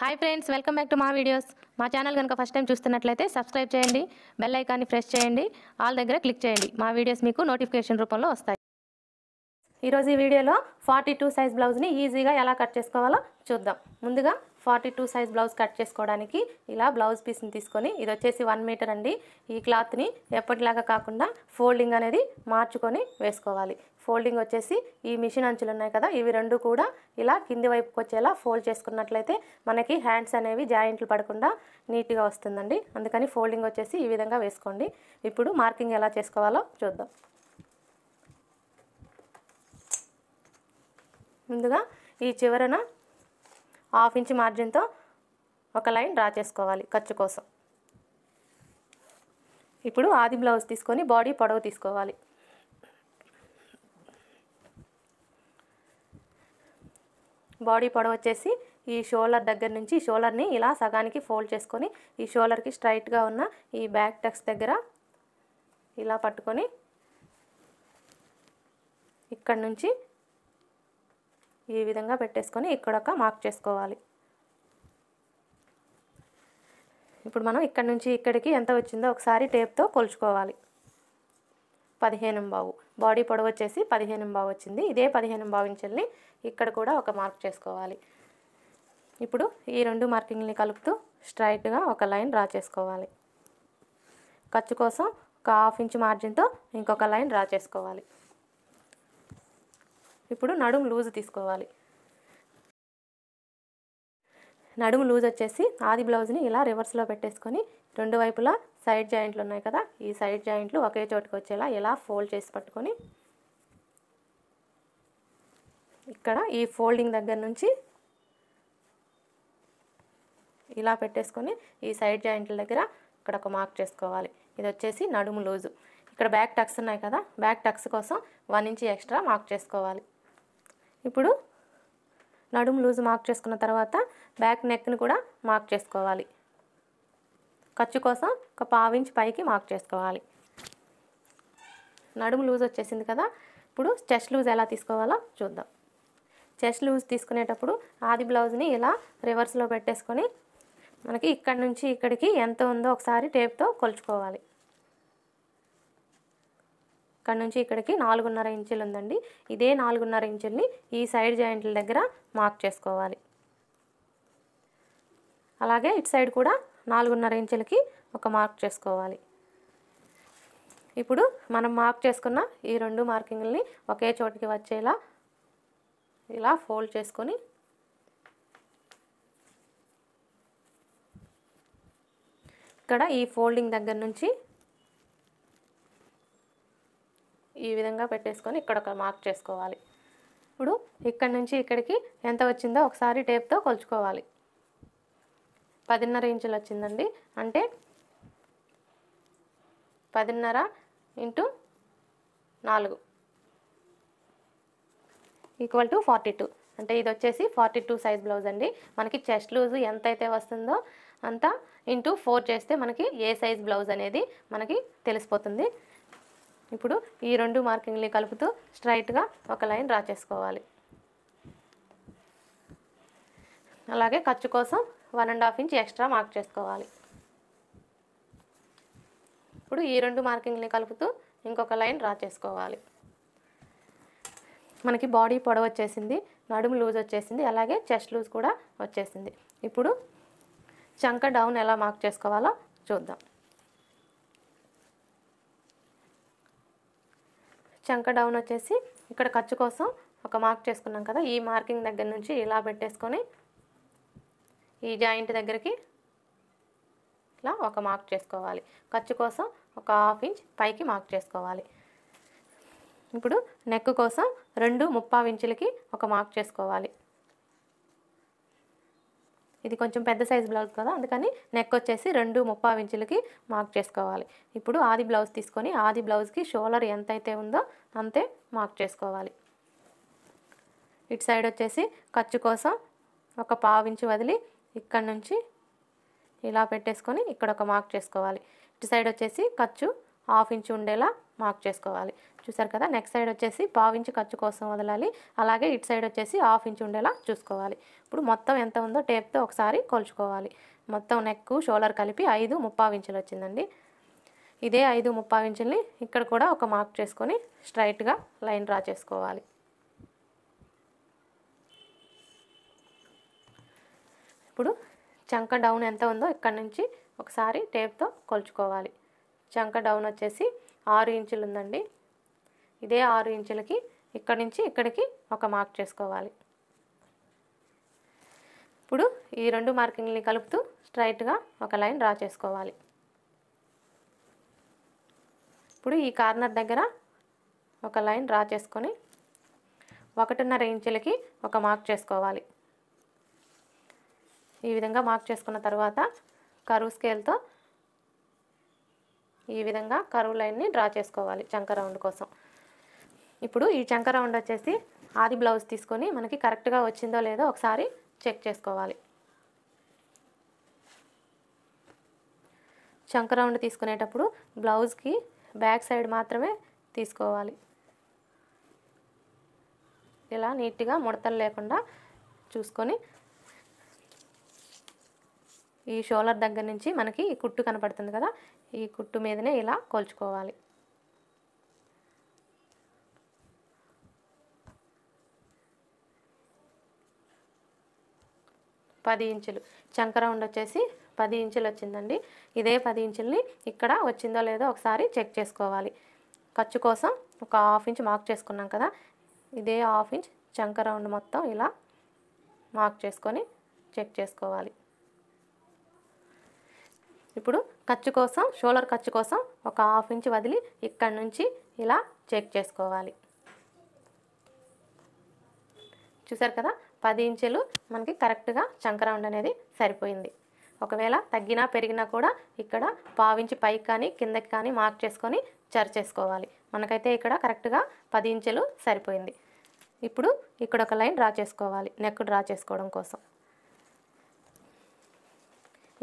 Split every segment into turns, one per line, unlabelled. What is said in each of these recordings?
hi friends welcome back to మా videos మా channel కనుక ఫస్ట్ టైం చూస్తున్నట్లయితే సబ్స్క్రైబ్ చేయండి బెల్ ఐకాన్ని ప్రెస్ చేయండి ఆల్ దగ్గర క్లిక్ చేయండి మా వీడియోస్ మీకు నోటిఫికేషన్ రూపంలో వస్తాయి ఈరోజు ఈ వీడియోలో ఫార్టీ టూ సైజ్ బ్లౌజ్ని ఈజీగా ఎలా కట్ చేసుకోవాలో చూద్దాం ముందుగా forty two size blouse cut చేసుకోవడానికి ఇలా బ్లౌజ్ పీస్ని తీసుకొని ఇది వచ్చేసి వన్ మీటర్ అండి ఈ క్లాత్ని ఎప్పటిలాగా కాకుండా ఫోల్డింగ్ అనేది మార్చుకొని వేసుకోవాలి ఫోల్డింగ్ వచ్చేసి ఈ మిషన్ అంచులు ఉన్నాయి కదా ఇవి రెండు కూడా ఇలా కింది వైపుకి వచ్చేలా ఫోల్డ్ చేసుకున్నట్లయితే మనకి హ్యాండ్స్ అనేవి జాయింట్లు పడకుండా నీట్గా వస్తుందండి అందుకని ఫోల్డింగ్ వచ్చేసి ఈ విధంగా వేసుకోండి ఇప్పుడు మార్కింగ్ ఎలా చేసుకోవాలో చూద్దాం ముందుగా ఈ చివరన హాఫ్ ఇంచ్ మార్జిన్తో ఒక లైన్ డ్రా చేసుకోవాలి ఖర్చు కోసం ఇప్పుడు ఆది బ్లౌజ్ తీసుకొని బాడీ పొడవు తీసుకోవాలి బాడీ పొడవ వచ్చేసి ఈ షోల్డర్ దగ్గర నుంచి ఈ షోల్డర్ని ఇలా సగానికి ఫోల్డ్ చేసుకొని ఈ షోల్డర్కి స్ట్రైట్గా ఉన్న ఈ బ్యాక్ టక్స్ దగ్గర ఇలా పట్టుకొని ఇక్కడ నుంచి ఈ విధంగా పెట్టేసుకొని ఇక్కడొక మార్క్ చేసుకోవాలి ఇప్పుడు మనం ఇక్కడ నుంచి ఇక్కడికి ఎంత వచ్చిందో ఒకసారి టేప్తో కొలుచుకోవాలి పదిహేను బావు బాడీ పొడవు వచ్చేసి పదిహేను బావు వచ్చింది ఇదే పదిహేను బావు ఇంచెల్ని ఇక్కడ కూడా ఒక మార్క్ చేసుకోవాలి ఇప్పుడు ఈ రెండు మార్కింగ్ని కలుపుతూ స్ట్రైట్గా ఒక లైన్ డ్రా చేసుకోవాలి ఖర్చు కోసం ఒక హాఫ్ ఇంచ్ మార్జిన్తో ఇంకొక లైన్ డ్రా చేసుకోవాలి ఇప్పుడు నడుము లూజ్ తీసుకోవాలి నడుము లూజ్ వచ్చేసి ఆది బ్లౌజ్ని ఇలా రివర్స్లో పెట్టేసుకొని రెండు వైపులా సైడ్ జాయింట్లు ఉన్నాయి కదా ఈ సైడ్ జాయింట్లు ఒకే చోటుకు వచ్చేలా ఇలా ఫోల్డ్ చేసి పట్టుకొని ఇక్కడ ఈ ఫోల్డింగ్ దగ్గర నుంచి ఇలా పెట్టేసుకొని ఈ సైడ్ జాయింట్ల దగ్గర ఇక్కడ ఒక మార్క్ చేసుకోవాలి ఇది వచ్చేసి నడుము లూజు ఇక్కడ బ్యాక్ టక్స్ ఉన్నాయి కదా బ్యాక్ టక్స్ కోసం వన్ ఇంచ్ ఎక్స్ట్రా మార్క్ చేసుకోవాలి ఇప్పుడు నడుము లూజ్ మార్క్ చేసుకున్న తర్వాత బ్యాక్ నెక్ని కూడా మార్క్ చేసుకోవాలి ఖర్చు కోసం ఒక పావించి పైకి మార్క్ చేసుకోవాలి నడుము లూజ్ వచ్చేసింది కదా ఇప్పుడు స్టెచ్ లూజ్ ఎలా తీసుకోవాలో చూద్దాం చెస్ట్ లూజ్ తీసుకునేటప్పుడు ఆది బ్లౌజ్ని ఇలా రివర్స్లో పెట్టేసుకొని మనకి ఇక్కడ నుంచి ఇక్కడికి ఎంత ఉందో ఒకసారి టేప్తో కొలుచుకోవాలి ఇక్కడ నుంచి ఇక్కడికి నాలుగున్నర ఇంచులు ఉందండి ఇదే నాలుగున్నర ఇంచుల్ని ఈ సైడ్ జాయింట్ల దగ్గర మార్క్ చేసుకోవాలి అలాగే ఇటు సైడ్ కూడా నాలుగున్నర ఇంచులకి ఒక మార్క్ చేసుకోవాలి ఇప్పుడు మనం మార్క్ చేసుకున్న ఈ రెండు మార్కింగ్ని ఒకే చోటికి వచ్చేలా ఇలా ఫోల్డ్ చేసుకొని ఇక్కడ ఈ ఫోల్డింగ్ దగ్గర నుంచి ఈ విధంగా పెట్టేసుకొని ఇక్కడ ఒక మార్క్ చేసుకోవాలి ఇప్పుడు ఇక్కడ నుంచి ఇక్కడికి ఎంత వచ్చిందో ఒకసారి టేప్తో కొలుచుకోవాలి పదిన్నర ఇంచులు వచ్చిందండి అంటే పదిన్నర ఇంటూ నాలుగు ఈక్వల్ టు ఫార్టీ టూ అంటే ఇది వచ్చేసి ఫార్టీ టూ సైజ్ బ్లౌజ్ అండి మనకి చెస్ట్ లూజ్ ఎంత అయితే వస్తుందో అంత ఇంటూ ఫోర్ చేస్తే మనకి ఏ సైజ్ బ్లౌజ్ అనేది మనకి తెలిసిపోతుంది ఇప్పుడు ఈ రెండు మార్కింగ్ని కలుపుతూ స్ట్రైట్గా ఒక లైన్ డ్రా చేసుకోవాలి అలాగే ఖర్చు కోసం one and half inch extra mark చేసుకోవాలి ఇప్పుడు ఈ రెండు మార్కింగ్ని కలుపుతూ ఇంకొక లైన్ డ్రా చేసుకోవాలి మనకి బాడీ పొడవు వచ్చేసింది నడుము లూజ్ వచ్చేసింది అలాగే చెస్ట్ లూజ్ కూడా వచ్చేసింది ఇప్పుడు చంక డౌన్ ఎలా మార్క్ చేసుకోవాలో చూద్దాం చంక డౌన్ వచ్చేసి ఇక్కడ ఖర్చు కోసం ఒక మార్క్ చేసుకున్నాం కదా ఈ మార్కింగ్ దగ్గర నుంచి ఇలా పెట్టేసుకొని ఈ జాయింట్ దగ్గరికి ఇలా ఒక మార్క్ చేసుకోవాలి ఖర్చు కోసం ఒక హాఫ్ ఇంచ్ పైకి మార్క్ చేసుకోవాలి ఇప్పుడు నెక్ కోసం రెండు ముప్పావు ఇంచులకి ఒక మార్క్ చేసుకోవాలి ఇది కొంచెం పెద్ద సైజ్ బ్లౌజ్ కదా అందుకని నెక్ వచ్చేసి రెండు ముప్పావు ఇంచులకి మార్క్ చేసుకోవాలి ఇప్పుడు ఆది బ్లౌజ్ తీసుకొని ఆది బ్లౌజ్కి షోలర్ ఎంతైతే ఉందో అంతే మార్క్ చేసుకోవాలి ఇటు సైడ్ వచ్చేసి ఖర్చు కోసం ఒక పావు ఇంచు వదిలి ఇక్కడ నుంచి ఇలా పెట్టేసుకొని ఇక్కడ ఒక మార్క్ చేసుకోవాలి ఇటు సైడ్ వచ్చేసి ఖర్చు హాఫ్ ఇంచు ఉండేలా మార్క్ చేసుకోవాలి చూసారు కదా నెక్స్ట్ సైడ్ వచ్చేసి ఇంచు ఖర్చు కోసం వదలాలి అలాగే ఇటు సైడ్ వచ్చేసి హాఫ్ ఇంచ్ ఉండేలా చూసుకోవాలి ఇప్పుడు మొత్తం ఎంత ఉందో టేప్తో ఒకసారి కొలుచుకోవాలి మొత్తం నెక్ షోలర్ కలిపి ఐదు ముప్పావు ఇంచులు వచ్చిందండి ఇదే ఐదు ముప్పావు ఇంచుల్ని ఇక్కడ కూడా ఒక మార్క్ చేసుకొని స్ట్రైట్గా లైన్ డ్రా చేసుకోవాలి ఇప్పుడు చంక డౌన్ ఎంత ఉందో ఇక్కడ నుంచి ఒకసారి టేప్తో కొలుచుకోవాలి చంక డౌన్ వచ్చేసి ఆరు ఇంచులు ఉందండి ఇదే ఆరు ఇంచులకి ఇక్కడి నుంచి ఇక్కడికి ఒక మార్క్ చేసుకోవాలి ఇప్పుడు ఈ రెండు మార్కింగ్ని కలుపుతూ స్ట్రైట్గా ఒక లైన్ డ్రా చేసుకోవాలి ఇప్పుడు ఈ కార్నర్ దగ్గర ఒక లైన్ డ్రా చేసుకొని ఒకటిన్నర ఇంచులకి ఒక మార్క్ చేసుకోవాలి ఈ విధంగా మార్క్ చేసుకున్న తర్వాత కరువు స్కేల్తో ఈ విధంగా కరువు లైన్ని డ్రా చేసుకోవాలి చంక రౌండ్ కోసం ఇప్పుడు ఈ చంక రౌండ్ వచ్చేసి ఆది బ్లౌజ్ తీసుకొని మనకి కరెక్ట్గా వచ్చిందో లేదో ఒకసారి చెక్ చేసుకోవాలి చంక రౌండ్ తీసుకునేటప్పుడు బ్లౌజ్కి బ్యాక్ సైడ్ మాత్రమే తీసుకోవాలి ఇలా నీట్గా ముడతలు లేకుండా చూసుకొని ఈ షోలర్ దగ్గర నుంచి మనకి ఈ కుట్టు కనపడుతుంది కదా ఈ కుట్టు మీదనే ఇలా కోల్చుకోవాలి పది ఇంచులు చంక రౌండ్ వచ్చేసి పది ఇంచులు వచ్చిందండి ఇదే పది ఇంచుల్ని ఇక్కడ వచ్చిందో లేదో ఒకసారి చెక్ చేసుకోవాలి ఖర్చు కోసం ఒక హాఫ్ ఇంచ్ మార్క్ చేసుకున్నాం కదా ఇదే హాఫ్ ఇంచ్ చంక రౌండ్ మొత్తం ఇలా మార్క్ చేసుకొని చెక్ చేసుకోవాలి ఇప్పుడు ఖర్చు కోసం షోలర్ ఖర్చు కోసం ఒక హాఫ్ ఇంచ్ వదిలి ఇక్కడ నుంచి ఇలా చెక్ చేసుకోవాలి చూసారు కదా పది ఇంచులు మనకి కరెక్ట్గా చంకరౌండ్ అనేది సరిపోయింది ఒకవేళ తగ్గినా పెరిగినా కూడా ఇక్కడ పావించి పైకి కానీ కిందకి కానీ మార్క్ చేసుకొని చర్ చేసుకోవాలి మనకైతే ఇక్కడ కరెక్ట్గా పది ఇంచులు సరిపోయింది ఇప్పుడు ఇక్కడ ఒక లైన్ డ్రా చేసుకోవాలి నెక్ డ్రా చేసుకోవడం కోసం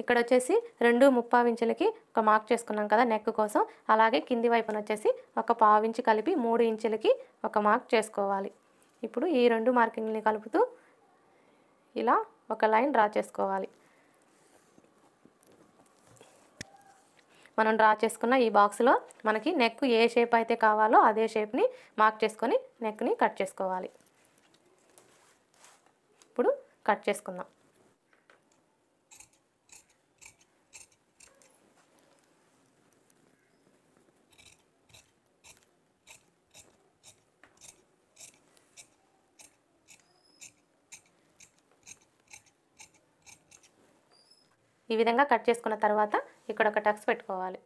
ఇక్కడ వచ్చేసి రెండు ఇంచులకి ఒక మార్క్ చేసుకున్నాం కదా నెక్ కోసం అలాగే కింది వైపున వచ్చేసి ఒక ఇంచు కలిపి మూడు ఇంచులకి ఒక మార్క్ చేసుకోవాలి ఇప్పుడు ఈ రెండు మార్కింగ్ని కలుపుతూ ఇలా ఒక లైన్ డ్రా చేసుకోవాలి మనం డ్రా చేసుకున్న ఈ బాక్స్లో మనకి నెక్ ఏ షేప్ అయితే కావాలో అదే షేప్ని మార్క్ చేసుకొని నెక్ని కట్ చేసుకోవాలి ఇప్పుడు కట్ చేసుకుందాం ఈ విధంగా కట్ చేసుకున్న తర్వాత ఇక్కడ ఒక టక్స్ పెట్టుకోవాలి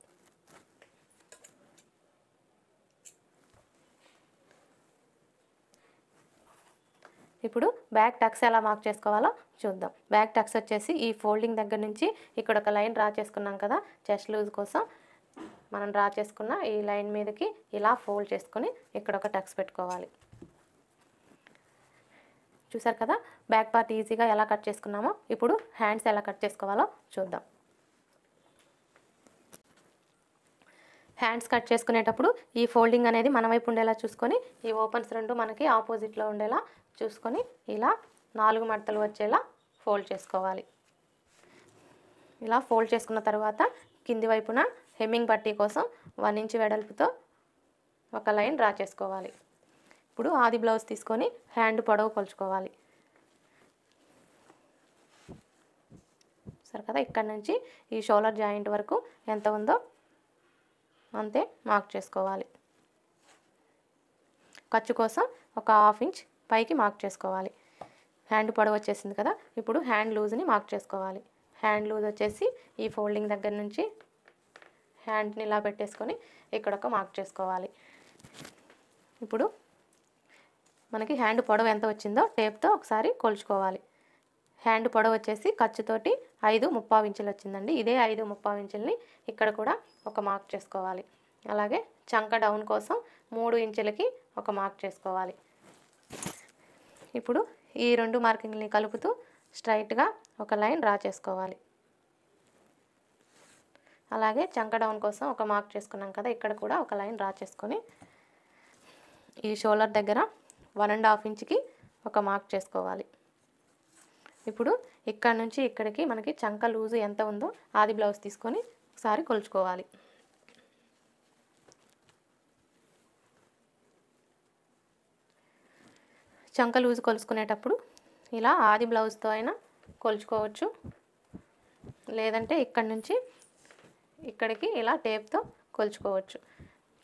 ఇప్పుడు బ్యాక్ టక్స్ ఎలా మార్క్ చేసుకోవాలో చూద్దాం బ్యాక్ టక్స్ వచ్చేసి ఈ ఫోల్డింగ్ దగ్గర నుంచి ఇక్కడ ఒక లైన్ డ్రా చేసుకున్నాం కదా చెస్ట్ లూజ్ కోసం మనం డ్రా చేసుకున్న ఈ లైన్ మీదకి ఇలా ఫోల్డ్ చేసుకొని ఇక్కడ ఒక టక్స్ పెట్టుకోవాలి చూసారు కదా బ్యాక్ పార్ట్ ఈజీగా ఎలా కట్ చేసుకున్నామో ఇప్పుడు హ్యాండ్స్ ఎలా కట్ చేసుకోవాలో చూద్దాం హ్యాండ్స్ కట్ చేసుకునేటప్పుడు ఈ ఫోల్డింగ్ అనేది మన వైపు ఉండేలా చూసుకొని ఈ ఓపెన్స్ రెండు మనకి ఆపోజిట్లో ఉండేలా చూసుకొని ఇలా నాలుగు మడతలు వచ్చేలా ఫోల్డ్ చేసుకోవాలి ఇలా ఫోల్డ్ చేసుకున్న తర్వాత కింది వైపున హెమ్మింగ్ పట్టీ కోసం వన్ ఇంచ్ వెడల్పుతో ఒక లైన్ డ్రా చేసుకోవాలి ఇప్పుడు ఆది బ్లౌజ్ తీసుకొని హ్యాండ్ పొడవు కొలుచుకోవాలి సరే కదా ఇక్కడ నుంచి ఈ షోలర్ జాయింట్ వరకు ఎంత ఉందో అంతే మార్క్ చేసుకోవాలి ఖర్చు కోసం ఒక హాఫ్ ఇంచ్ పైకి మార్క్ చేసుకోవాలి హ్యాండ్ పొడవ వచ్చేసింది కదా ఇప్పుడు హ్యాండ్ లూజ్ని మార్క్ చేసుకోవాలి హ్యాండ్ లూజ్ వచ్చేసి ఈ ఫోల్డింగ్ దగ్గర నుంచి హ్యాండ్ని ఇలా పెట్టేసుకొని ఇక్కడ ఒక మార్క్ చేసుకోవాలి ఇప్పుడు మనకి హ్యాండ్ పొడవు ఎంత వచ్చిందో టేప్తో ఒకసారి కొలుచుకోవాలి హ్యాండ్ పొడవు వచ్చేసి ఖర్చుతోటి ఐదు ముప్పావు ఇంచులు వచ్చిందండి ఇదే ఐదు ముప్పావు ఇంచుల్ని ఇక్కడ కూడా ఒక మార్క్ చేసుకోవాలి అలాగే చంక డౌన్ కోసం మూడు ఇంచులకి ఒక మార్క్ చేసుకోవాలి ఇప్పుడు ఈ రెండు మార్కింగ్ని కలుపుతూ స్ట్రైట్గా ఒక లైన్ డ్రా చేసుకోవాలి అలాగే చంక డౌన్ కోసం ఒక మార్క్ చేసుకున్నాం కదా ఇక్కడ కూడా ఒక లైన్ డ్రా చేసుకొని ఈ షోల్డర్ దగ్గర వన్ అండ్ హాఫ్ ఇంచ్కి ఒక మార్క్ చేసుకోవాలి ఇప్పుడు ఇక్కడ నుంచి ఇక్కడికి మనకి చంక లూజు ఎంత ఉందో ఆది బ్లౌజ్ తీసుకొని ఒకసారి కొలుచుకోవాలి చంక లూజు కొలుచుకునేటప్పుడు ఇలా ఆది బ్లౌజ్తో అయినా కొలుచుకోవచ్చు లేదంటే ఇక్కడ నుంచి ఇక్కడికి ఇలా టేప్తో కొలుచుకోవచ్చు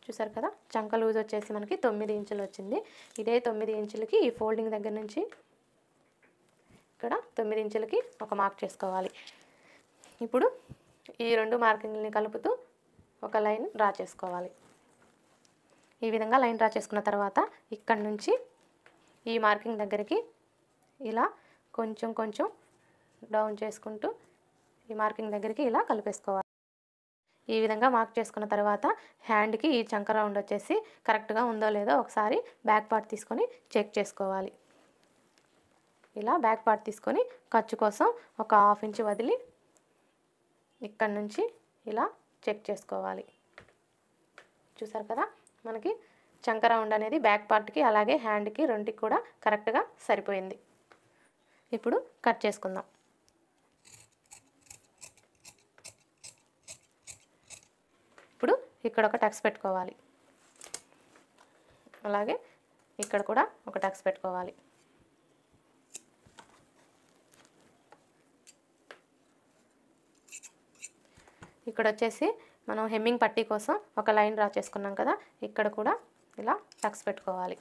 చూసారు కదా చంక లూజ్ వచ్చేసి మనకి తొమ్మిది ఇంచులు వచ్చింది ఇదే తొమ్మిది ఇంచులకి ఈ ఫోల్డింగ్ దగ్గర నుంచి ఇక్కడ తొమ్మిది ఇంచులకి ఒక మార్క్ చేసుకోవాలి ఇప్పుడు ఈ రెండు మార్కింగ్ని కలుపుతూ ఒక లైన్ డ్రా చేసుకోవాలి ఈ విధంగా లైన్ డ్రా చేసుకున్న తర్వాత ఇక్కడ నుంచి ఈ మార్కింగ్ దగ్గరికి ఇలా కొంచెం కొంచెం డౌన్ చేసుకుంటూ ఈ మార్కింగ్ దగ్గరికి ఇలా కలిపేసుకోవాలి ఈ విధంగా మార్క్ చేసుకున్న తర్వాత హ్యాండ్కి ఈ చంక రౌండ్ వచ్చేసి కరెక్ట్గా ఉందో లేదో ఒకసారి బ్యాక్ పార్ట్ తీసుకొని చెక్ చేసుకోవాలి ఇలా బ్యాక్ పార్ట్ తీసుకొని ఖర్చు కోసం ఒక హాఫ్ ఇంచ్ వదిలి ఇక్కడ నుంచి ఇలా చెక్ చేసుకోవాలి చూసారు కదా మనకి చంక రౌండ్ అనేది బ్యాక్ పార్ట్కి అలాగే హ్యాండ్కి రెండుకి కూడా కరెక్ట్గా సరిపోయింది ఇప్పుడు కట్ చేసుకుందాం ఇక్కడ ఒక టక్స్ పెట్టుకోవాలి అలాగే ఇక్కడ కూడా ఒక టక్స్ పెట్టుకోవాలి ఇక్కడ వచ్చేసి మనం హెమ్మింగ్ పట్టీ కోసం ఒక లైన్ డ్రా చేసుకున్నాం కదా ఇక్కడ కూడా ఇలా టక్స్ పెట్టుకోవాలి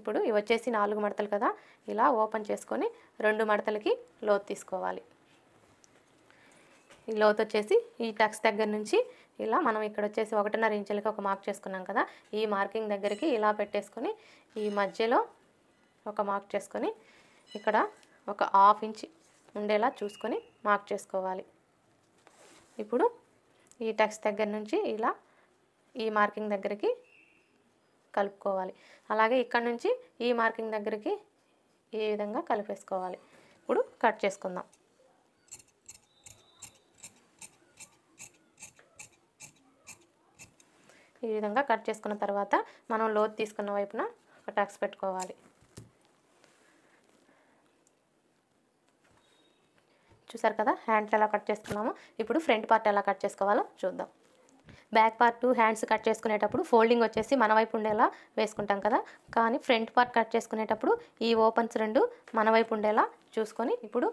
ఇప్పుడు ఇవి వచ్చేసి నాలుగు మడతలు కదా ఇలా ఓపెన్ చేసుకొని రెండు మడతలకి లోతు తీసుకోవాలి ఈ లోత్ వచ్చేసి ఈ టక్స్ దగ్గర నుంచి ఇలా మనం ఇక్కడ వచ్చేసి ఒకటిన్నర ఇంచులకి ఒక మార్క్ చేసుకున్నాం కదా ఈ మార్కింగ్ దగ్గరికి ఇలా పెట్టేసుకొని ఈ మధ్యలో ఒక మార్క్ చేసుకొని ఇక్కడ ఒక హాఫ్ ఇంచ్ ఉండేలా చూసుకొని మార్క్ చేసుకోవాలి ఇప్పుడు ఈ టక్స్ దగ్గర నుంచి ఇలా ఈ మార్కింగ్ దగ్గరికి కలుపుకోవాలి అలాగే ఇక్కడ నుంచి ఈ మార్కింగ్ దగ్గరికి ఈ విధంగా కలిపేసుకోవాలి ఇప్పుడు కట్ చేసుకుందాం ఈ విధంగా కట్ చేసుకున్న తర్వాత మనం లోతు తీసుకున్న వైపున ఒక టక్స్ పెట్టుకోవాలి చూసారు కదా హ్యాండ్స్ ఎలా కట్ చేసుకున్నాము ఇప్పుడు ఫ్రంట్ పార్ట్ ఎలా కట్ చేసుకోవాలో చూద్దాం బ్యాక్ పార్ట్ హ్యాండ్స్ కట్ చేసుకునేటప్పుడు ఫోల్డింగ్ వచ్చేసి మన వైపు ఉండేలా వేసుకుంటాం కదా కానీ ఫ్రంట్ పార్ట్ కట్ చేసుకునేటప్పుడు ఈ ఓపెన్స్ రెండు మన వైపు ఉండేలా చూసుకొని ఇప్పుడు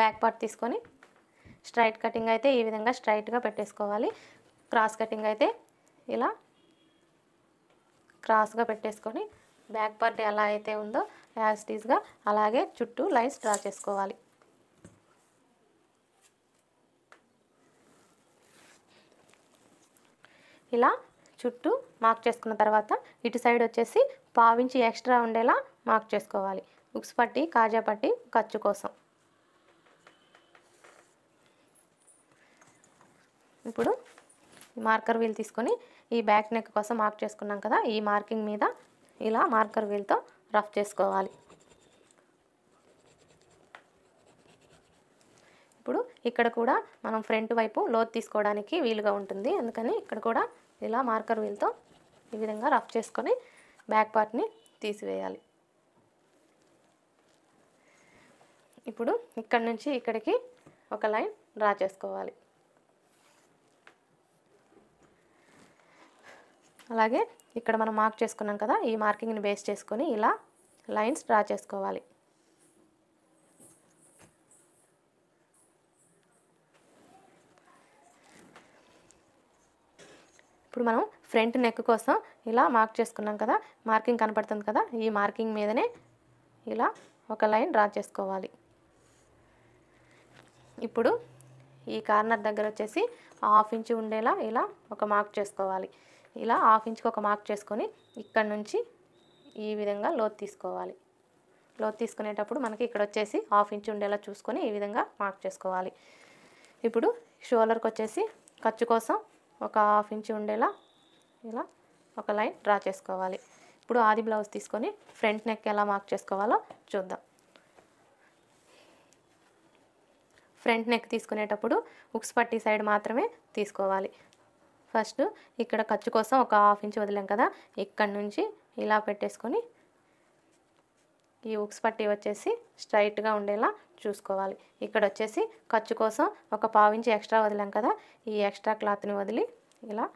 బ్యాక్ పార్ట్ తీసుకొని స్ట్రైట్ కటింగ్ అయితే ఈ విధంగా స్ట్రైట్గా పెట్టేసుకోవాలి క్రాస్ కటింగ్ అయితే ఇలా క్రాస్గా పెట్టేసుకొని బ్యాక్ పార్ట్ ఎలా అయితే ఉందో యాజ్టీస్గా అలాగే చుట్టూ లైన్స్ డ్రా చేసుకోవాలి ఇలా చుట్టూ మార్క్ చేసుకున్న తర్వాత ఇటు సైడ్ వచ్చేసి పావించి ఎక్స్ట్రా ఉండేలా మార్క్ చేసుకోవాలి ఉక్స్ పట్టి కాజా పట్టి ఖర్చు కోసం ఇప్పుడు మార్కర్ వీల్ తీసుకొని ఈ బ్యాక్ నెక్ కోసం మార్క్ చేసుకున్నాం కదా ఈ మార్కింగ్ మీద ఇలా మార్కర్ వీల్తో రఫ్ చేసుకోవాలి ఇప్పుడు ఇక్కడ కూడా మనం ఫ్రంట్ వైపు లోత్ తీసుకోవడానికి వీలుగా ఉంటుంది అందుకని ఇక్కడ కూడా ఇలా మార్కర్ వీల్తో ఈ విధంగా రఫ్ చేసుకొని బ్యాక్ పార్ట్ని తీసివేయాలి ఇప్పుడు ఇక్కడ నుంచి ఇక్కడికి ఒక లైన్ డ్రా చేసుకోవాలి అలాగే ఇక్కడ మనం మార్క్ చేసుకున్నాం కదా ఈ మార్కింగ్ని బేస్ చేసుకొని ఇలా లైన్స్ డ్రా చేసుకోవాలి ఇప్పుడు మనం ఫ్రంట్ నెక్ కోసం ఇలా మార్క్ చేసుకున్నాం కదా మార్కింగ్ కనపడుతుంది కదా ఈ మార్కింగ్ మీదనే ఇలా ఒక లైన్ డ్రా చేసుకోవాలి ఇప్పుడు ఈ కార్నర్ దగ్గర వచ్చేసి హాఫ్ ఇంచు ఉండేలా ఇలా ఒక మార్క్ చేసుకోవాలి ఇలా హాఫ్ ఇంచ్కి ఒక మార్క్ చేసుకొని ఇక్కడ నుంచి ఈ విధంగా లోతు తీసుకోవాలి లోతు తీసుకునేటప్పుడు మనకి ఇక్కడ వచ్చేసి హాఫ్ ఇంచ్ ఉండేలా చూసుకొని ఈ విధంగా మార్క్ చేసుకోవాలి ఇప్పుడు షోలర్కి వచ్చేసి ఖర్చు కోసం ఒక హాఫ్ ఇంచ్ ఉండేలా ఇలా ఒక లైన్ డ్రా చేసుకోవాలి ఇప్పుడు ఆది బ్లౌజ్ తీసుకొని ఫ్రంట్ నెక్ ఎలా మార్క్ చేసుకోవాలో చూద్దాం ఫ్రంట్ నెక్ తీసుకునేటప్పుడు ఉక్స్ పట్టి సైడ్ మాత్రమే తీసుకోవాలి ఫస్ట్ ఇక్కడ ఖర్చు కోసం ఒక హాఫ్ ఇంచ్ వదిలాం కదా ఇక్కడ నుంచి ఇలా పెట్టేసుకొని ఈ ఉక్స్ పట్టి వచ్చేసి స్ట్రైట్గా ఉండేలా చూసుకోవాలి ఇక్కడ వచ్చేసి ఖర్చు కోసం ఒక పావించి ఎక్స్ట్రా వదిలాం కదా ఈ ఎక్స్ట్రా క్లాత్ని వదిలి ఇలా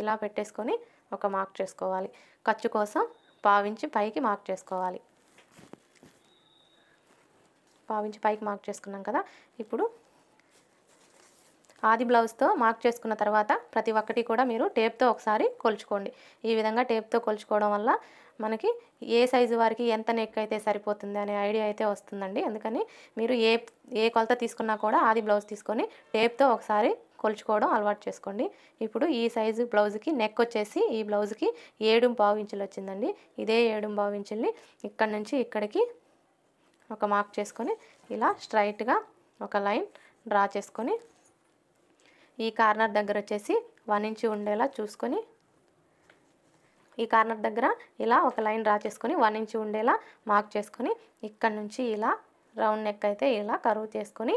ఇలా పెట్టేసుకొని ఒక మార్క్ చేసుకోవాలి ఖర్చు కోసం పావించి పైకి మార్క్ చేసుకోవాలి పావించి పైకి మార్క్ చేసుకున్నాం కదా ఇప్పుడు ఆది బ్లౌజ్తో మార్క్ చేసుకున్న తర్వాత ప్రతి ఒక్కటి కూడా మీరు టేప్తో ఒకసారి కొలుచుకోండి ఈ విధంగా టేప్తో కొలుచుకోవడం వల్ల మనకి ఏ సైజు వారికి ఎంత నెక్ అయితే సరిపోతుంది అనే ఐడియా అయితే వస్తుందండి అందుకని మీరు ఏ ఏ కొలత తీసుకున్నా కూడా ఆది బ్లౌజ్ తీసుకొని టేప్తో ఒకసారి కొలుచుకోవడం అలవాటు చేసుకోండి ఇప్పుడు ఈ సైజు బ్లౌజ్కి నెక్ వచ్చేసి ఈ బ్లౌజ్కి ఏడు బావించులు వచ్చిందండి ఇదే ఏడు బావించుల్ని ఇక్కడ నుంచి ఇక్కడికి ఒక మార్క్ చేసుకొని ఇలా స్ట్రైట్గా ఒక లైన్ డ్రా చేసుకొని ఈ కార్నర్ దగ్గర వచ్చేసి వన్ ఇంచ్ ఉండేలా చూసుకొని ఈ కార్నర్ దగ్గర ఇలా ఒక లైన్ డ్రా చేసుకొని వన్ ఇంచ్ ఉండేలా మార్క్ చేసుకొని ఇక్కడ నుంచి ఇలా రౌండ్ నెక్ అయితే ఇలా కరువు చేసుకొని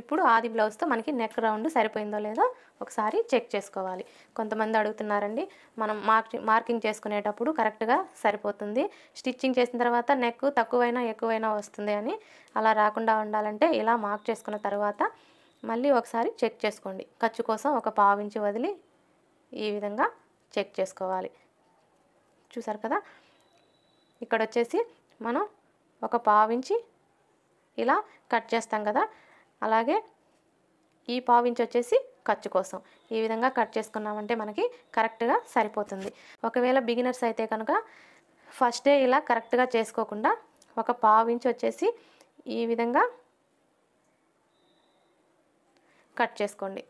ఇప్పుడు ఆది బ్లౌజ్తో మనకి నెక్ రౌండ్ సరిపోయిందో లేదో ఒకసారి చెక్ చేసుకోవాలి కొంతమంది అడుగుతున్నారండి మనం మార్క్ మార్కింగ్ చేసుకునేటప్పుడు కరెక్ట్గా సరిపోతుంది స్టిచ్చింగ్ చేసిన తర్వాత నెక్ తక్కువైనా ఎక్కువైనా వస్తుంది అని అలా రాకుండా ఉండాలంటే ఇలా మార్క్ చేసుకున్న తర్వాత మళ్ళీ ఒకసారి చెక్ చేసుకోండి ఖర్చు కోసం ఒక పావించి వదిలి ఈ విధంగా చెక్ చేసుకోవాలి చూసారు కదా ఇక్కడ వచ్చేసి మనం ఒక పావించి ఇలా కట్ చేస్తాం కదా అలాగే ఈ పావించి వచ్చేసి ఖర్చు కోసం ఈ విధంగా కట్ చేసుకున్నామంటే మనకి కరెక్ట్గా సరిపోతుంది ఒకవేళ బిగినర్స్ అయితే కనుక ఫస్ట్ డే ఇలా కరెక్ట్గా చేసుకోకుండా ఒక పావించి వచ్చేసి ఈ విధంగా కట్ చేసుకోండి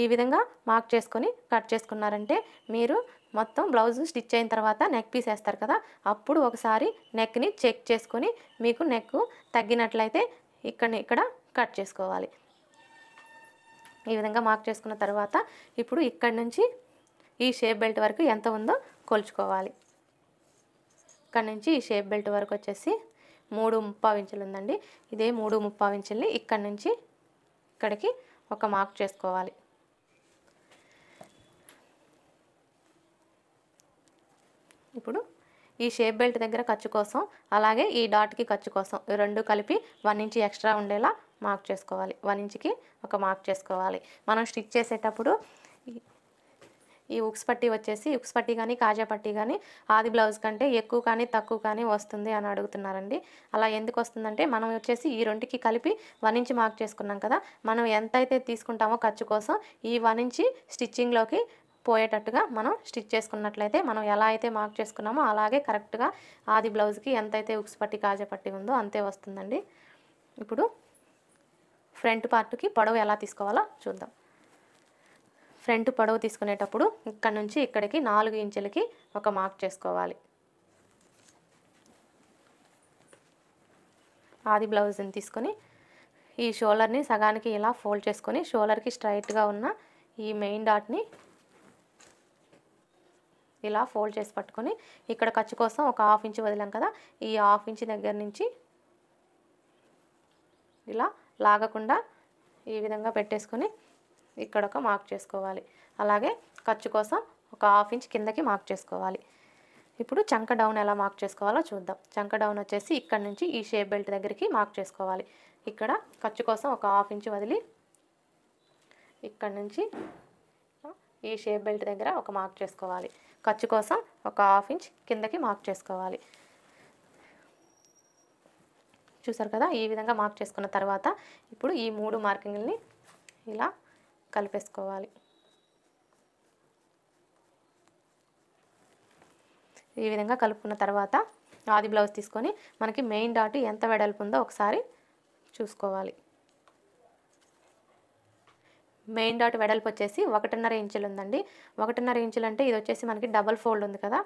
ఈ విధంగా మార్క్ చేసుకొని కట్ చేసుకున్నారంటే మీరు మొత్తం బ్లౌజ్ స్టిచ్ అయిన తర్వాత నెక్ పీస్ వేస్తారు కదా అప్పుడు ఒకసారి నెక్ని చెక్ చేసుకొని మీకు నెక్ తగ్గినట్లయితే ఇక్కడ ఇక్కడ కట్ చేసుకోవాలి ఈ విధంగా మార్క్ చేసుకున్న తర్వాత ఇప్పుడు ఇక్కడి నుంచి ఈ షేప్ బెల్ట్ వరకు ఎంత ఉందో కొలుచుకోవాలి ఇక్కడ నుంచి ఈ షేప్ బెల్ట్ వరకు వచ్చేసి మూడు ముప్పావు ఉందండి ఇదే మూడు ముప్పావు ఇంచుల్ని ఇక్కడి నుంచి ఇక్కడికి ఒక మార్క్ చేసుకోవాలి ఇప్పుడు ఈ షేప్ బెల్ట్ దగ్గర ఖర్చు కోసం అలాగే ఈ డాట్కి ఖర్చు కోసం ఈ రెండు కలిపి వన్ ఇంచ్ ఎక్స్ట్రా ఉండేలా మార్క్ చేసుకోవాలి వన్ ఇంచ్కి ఒక మార్క్ చేసుకోవాలి మనం స్టిచ్ చేసేటప్పుడు ఈ ఉక్స్ పట్టి వచ్చేసి ఉక్స్ పట్టి కానీ కాజా పట్టి కానీ ఆది బ్లౌజ్ కంటే ఎక్కువ కానీ తక్కువ కానీ వస్తుంది అని అడుగుతున్నారండి అలా ఎందుకు వస్తుందంటే మనం వచ్చేసి ఈ రెండుకి కలిపి వన్ ఇంచ్ మార్క్ చేసుకున్నాం కదా మనం ఎంతైతే తీసుకుంటామో ఖర్చు కోసం ఈ వన్ ఇంచ్ స్టిచ్చింగ్లోకి పోయేటట్టుగా మనం స్టిచ్ చేసుకున్నట్లయితే మనం ఎలా అయితే మార్క్ చేసుకున్నామో అలాగే కరెక్ట్గా ఆది బ్లౌజ్కి ఎంతైతే ఉక్స్ పట్టి కాజా పట్టి ఉందో అంతే వస్తుందండి ఇప్పుడు ఫ్రంట్ పార్ట్కి పొడవు ఎలా తీసుకోవాలో చూద్దాం ఫ్రంట్ పొడవు తీసుకునేటప్పుడు ఇక్కడ నుంచి ఇక్కడికి నాలుగు ఇంచులకి ఒక మార్క్ చేసుకోవాలి ఆది బ్లౌజ్ని తీసుకొని ఈ షోలర్ని సగానికి ఇలా ఫోల్డ్ చేసుకొని షోలర్కి స్ట్రైట్గా ఉన్న ఈ మెయిన్ డాట్ని ఇలా ఫోల్డ్ చేసి పట్టుకొని ఇక్కడ ఖర్చు కోసం ఒక హాఫ్ ఇంచ్ వదిలాం కదా ఈ హాఫ్ ఇంచ్ దగ్గర నుంచి ఇలా లాగకుండా ఈ విధంగా పెట్టేసుకొని ఇక్కడ ఒక మార్క్ చేసుకోవాలి అలాగే ఖర్చు కోసం ఒక హాఫ్ ఇంచ్ కిందకి మార్క్ చేసుకోవాలి ఇప్పుడు చంక డౌన్ ఎలా మార్క్ చేసుకోవాలో చూద్దాం చంక డౌన్ వచ్చేసి ఇక్కడ నుంచి ఈ షేప్ బెల్ట్ దగ్గరికి మార్క్ చేసుకోవాలి ఇక్కడ ఖర్చు కోసం ఒక హాఫ్ ఇంచ్ వదిలి ఇక్కడ నుంచి ఈ షేప్ బెల్ట్ దగ్గర ఒక మార్క్ చేసుకోవాలి ఖర్చు కోసం ఒక హాఫ్ ఇంచ్ కిందకి మార్క్ చేసుకోవాలి చూసారు కదా ఈ విధంగా మార్క్ చేసుకున్న తర్వాత ఇప్పుడు ఈ మూడు మార్కింగ్ని ఇలా కలిపేసుకోవాలి ఈ విధంగా కలుపుకున్న తర్వాత ఆది బ్లౌజ్ తీసుకొని మనకి మెయిన్ డాట్ ఎంత వెడల్పు ఉందో ఒకసారి చూసుకోవాలి మెయిన్ డాట్ వెడల్పు వచ్చేసి ఒకటిన్నర ఇంచులు ఉందండి ఒకటిన్నర ఇంచులు అంటే ఇది వచ్చేసి మనకి డబల్ ఫోల్డ్ ఉంది కదా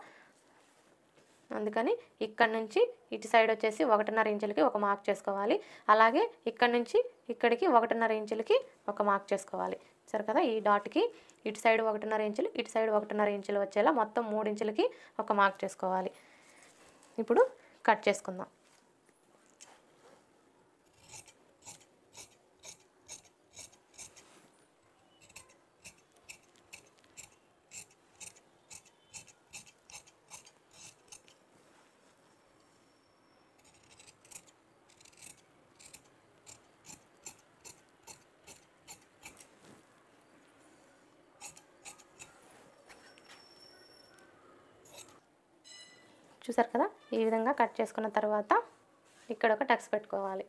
అందుకని ఇక్కడ నుంచి ఇటు సైడ్ వచ్చేసి ఒకటిన్నర ఇంచులకి ఒక మార్క్ చేసుకోవాలి అలాగే ఇక్కడ నుంచి ఇక్కడికి ఒకటిన్నర ఇంచులకి ఒక మార్క్ చేసుకోవాలి సరే కదా ఈ డాట్కి ఇటు సైడ్ ఒకటిన్నర ఇంచులు ఇటు సైడ్ ఒకటిన్నర ఇంచులు వచ్చేలా మొత్తం మూడు ఇంచులకి ఒక మార్క్ చేసుకోవాలి ఇప్పుడు కట్ చేసుకుందాం ఈ విధంగా కట్ చేసుకున్న తర్వాత ఇక్కడ ఒక టక్స్ పెట్టుకోవాలి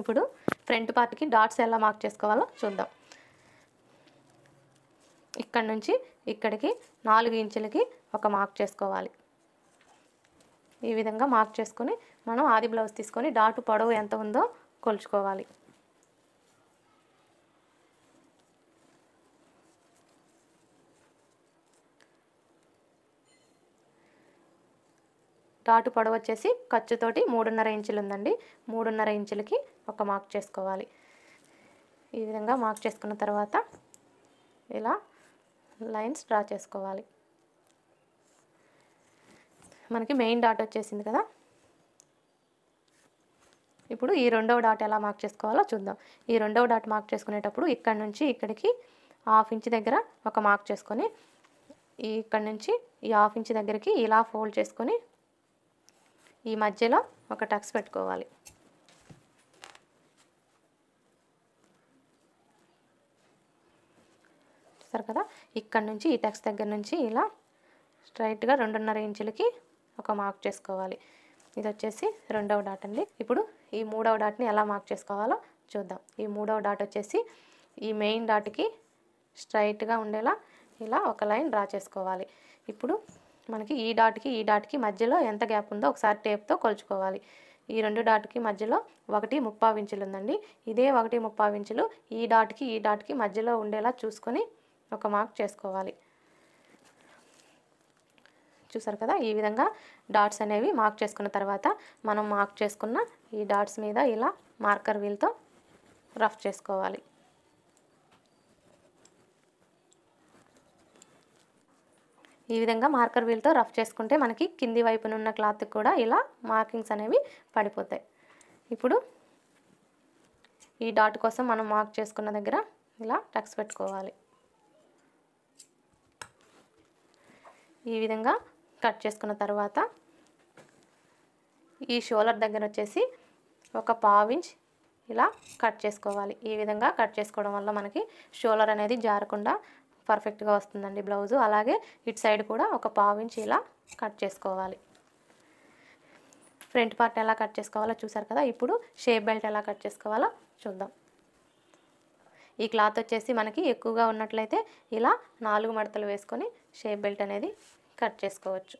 ఇప్పుడు ఫ్రంట్ పార్ట్కి డాట్స్ ఎలా మార్క్ చేసుకోవాలో చూద్దాం ఇక్కడ నుంచి ఇక్కడికి నాలుగు ఇంచులకి ఒక మార్క్ చేసుకోవాలి ఈ విధంగా మార్క్ చేసుకొని మనం ఆది బ్లౌజ్ తీసుకొని డాటు పొడవు ఎంత ఉందో కొలుచుకోవాలి టాటు పొడవు వచ్చేసి ఖర్చుతోటి మూడున్నర ఇంచులు ఉందండి మూడున్నర ఇంచులకి ఒక మార్క్ చేసుకోవాలి ఈ విధంగా మార్క్ చేసుకున్న తర్వాత ఇలా లైన్స్ డ్రా చేసుకోవాలి మనకి మెయిన్ డాట్ వచ్చేసింది కదా ఇప్పుడు ఈ రెండవ డాట్ ఎలా మార్క్ చేసుకోవాలో చూద్దాం ఈ రెండవ డాట్ మార్క్ చేసుకునేటప్పుడు ఇక్కడ నుంచి ఇక్కడికి హాఫ్ ఇంచ్ దగ్గర ఒక మార్క్ చేసుకొని ఇక్కడ నుంచి ఈ హాఫ్ ఇంచ్ దగ్గరికి ఇలా ఫోల్డ్ చేసుకొని ఈ మధ్యలో ఒక టక్స్ పెట్టుకోవాలి చూస్తారు కదా ఇక్కడ నుంచి ఈ టక్స్ దగ్గర నుంచి ఇలా స్ట్రైట్గా రెండున్నర ఇంచులకి ఒక మార్క్ చేసుకోవాలి ఇది వచ్చేసి రెండవ డాట్ అండి ఇప్పుడు ఈ మూడవ డాట్ని ఎలా మార్క్ చేసుకోవాలో చూద్దాం ఈ మూడవ డాట్ వచ్చేసి ఈ మెయిన్ డాట్కి స్ట్రైట్గా ఉండేలా ఇలా ఒక లైన్ డ్రా చేసుకోవాలి ఇప్పుడు మనకి ఈ డాట్కి ఈ డాట్కి మధ్యలో ఎంత గ్యాప్ ఉందో ఒకసారి టేప్తో కొలుచుకోవాలి ఈ రెండు డాట్కి మధ్యలో ఒకటి ముప్పావు ఇంచులు ఉందండి ఇదే ఒకటి ముప్పావు ఇంచులు ఈ డాట్కి ఈ డాట్కి మధ్యలో ఉండేలా చూసుకొని ఒక మార్క్ చేసుకోవాలి చూసారు కదా ఈ విధంగా డాట్స్ అనేవి మార్క్ చేసుకున్న తర్వాత మనం మార్క్ చేసుకున్న ఈ డాట్స్ మీద ఇలా మార్కర్ వీల్తో రఫ్ చేసుకోవాలి ఈ విధంగా మార్కర్ వీల్తో రఫ్ చేసుకుంటే మనకి కింది వైపున ఉన్న క్లాత్ కూడా ఇలా మార్కింగ్స్ అనేవి పడిపోతాయి ఇప్పుడు ఈ డాట్ కోసం మనం మార్క్ చేసుకున్న దగ్గర ఇలా టక్స్ పెట్టుకోవాలి ఈ విధంగా కట్ చేసుకున్న తర్వాత ఈ షోలర్ దగ్గర వచ్చేసి ఒక పావించ్ ఇలా కట్ చేసుకోవాలి ఈ విధంగా కట్ చేసుకోవడం వల్ల మనకి షోలర్ అనేది జారకుండా పర్ఫెక్ట్గా వస్తుందండి బ్లౌజు అలాగే ఇటు సైడ్ కూడా ఒక పావించి ఇలా కట్ చేసుకోవాలి ఫ్రంట్ పార్ట్ ఎలా కట్ చేసుకోవాలో చూసారు కదా ఇప్పుడు షేప్ బెల్ట్ ఎలా కట్ చేసుకోవాలో చూద్దాం ఈ క్లాత్ వచ్చేసి మనకి ఎక్కువగా ఉన్నట్లయితే ఇలా నాలుగు మడతలు వేసుకొని షేప్ బెల్ట్ అనేది కట్ చేసుకోవచ్చు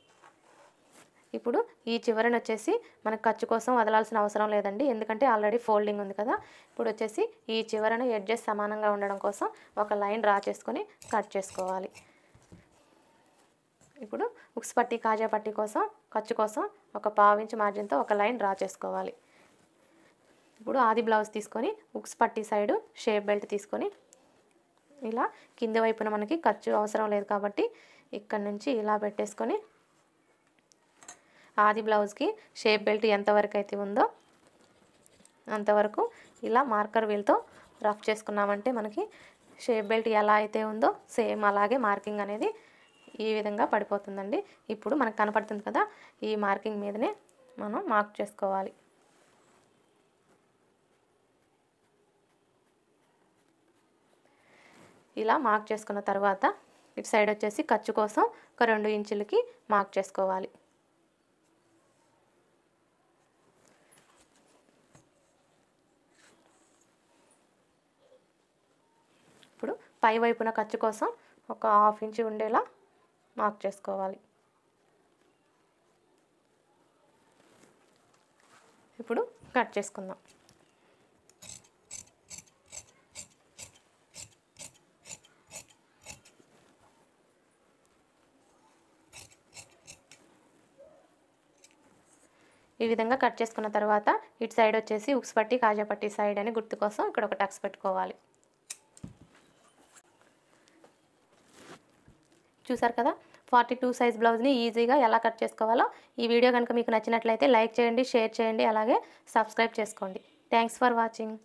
ఇప్పుడు ఈ చివరన వచ్చేసి మనకు ఖర్చు కోసం వదలాల్సిన అవసరం లేదండి ఎందుకంటే ఆల్రెడీ ఫోల్డింగ్ ఉంది కదా ఇప్పుడు వచ్చేసి ఈ చివరన ఎడ్జెస్ సమానంగా ఉండడం కోసం ఒక లైన్ డ్రా చేసుకొని కట్ చేసుకోవాలి ఇప్పుడు ఉక్స్ పట్టి కాజా పట్టి కోసం ఖర్చు కోసం ఒక పావించి మార్జిన్తో ఒక లైన్ డ్రా చేసుకోవాలి ఇప్పుడు ఆది బ్లౌజ్ తీసుకొని ఉక్స్ పట్టి సైడు షేప్ బెల్ట్ తీసుకొని ఇలా కింది వైపున మనకి ఖర్చు అవసరం లేదు కాబట్టి ఇక్కడ నుంచి ఇలా పెట్టేసుకొని ఆది బ్లౌజ్కి షేప్ బెల్ట్ ఎంతవరకు అయితే ఉందో అంతవరకు ఇలా మార్కర్ వీల్తో రఫ్ చేసుకున్నామంటే మనకి షేప్ బెల్ట్ ఎలా అయితే ఉందో సేమ్ అలాగే మార్కింగ్ అనేది ఈ విధంగా పడిపోతుందండి ఇప్పుడు మనకు కనపడుతుంది కదా ఈ మార్కింగ్ మీదనే మనం మార్క్ చేసుకోవాలి ఇలా మార్క్ చేసుకున్న తర్వాత ఇటు సైడ్ వచ్చేసి ఖర్చు కోసం ఒక రెండు ఇంచులకి మార్క్ చేసుకోవాలి పై వైపున ఖర్చు కోసం ఒక హాఫ్ ఇంచ్ ఉండేలా మార్క్ చేసుకోవాలి ఇప్పుడు కట్ చేసుకుందాం ఈ విధంగా కట్ చేసుకున్న తర్వాత ఇటు సైడ్ వచ్చేసి ఉక్స్ పట్టి కాజా పట్టి సైడ్ అని గుర్తు కోసం ఇక్కడ ఒక టక్స్ పెట్టుకోవాలి చూసారు కదా ఫార్టీ టూ సైజ్ బ్లౌజ్ని ఈజీగా ఎలా కట్ చేసుకోవాలో ఈ వీడియో కనుక మీకు నచ్చినట్లయితే లైక్ చేయండి షేర్ చేయండి అలాగే సబ్స్క్రైబ్ చేసుకోండి థ్యాంక్స్ ఫర్ వాచింగ్